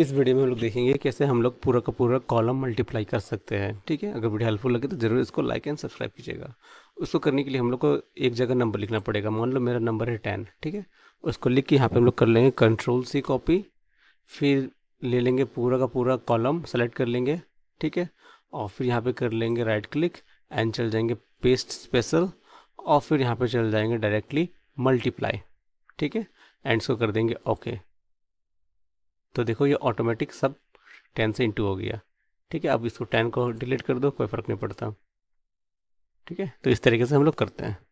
इस वीडियो में हम लोग देखेंगे कैसे हम लोग पूरा का पूरा कॉलम मल्टीप्लाई कर सकते हैं ठीक है अगर वीडियो हेल्पफुल लगे तो जरूर इसको लाइक एंड सब्सक्राइब कीजिएगा उसको करने के लिए हम लोग को एक जगह नंबर लिखना पड़ेगा मान लो मेरा नंबर है टेन ठीक है उसको लिख के यहाँ पे हम लोग कर लेंगे कंट्रोल सी कॉपी फिर ले लेंगे पूरा का पूरा कॉलम सेलेक्ट कर लेंगे ठीक है और फिर यहाँ पे कर लेंगे राइट क्लिक एंड चल जाएंगे पेस्ट स्पेशल और फिर यहाँ पे चल जाएंगे डायरेक्टली मल्टीप्लाई ठीक है एंड इसको कर देंगे ओके तो देखो ये ऑटोमेटिक सब टेन से इंटू हो गया ठीक है अब इसको टेन को डिलीट कर दो कोई फ़र्क नहीं पड़ता ठीक है तो इस तरीके से हम लोग करते हैं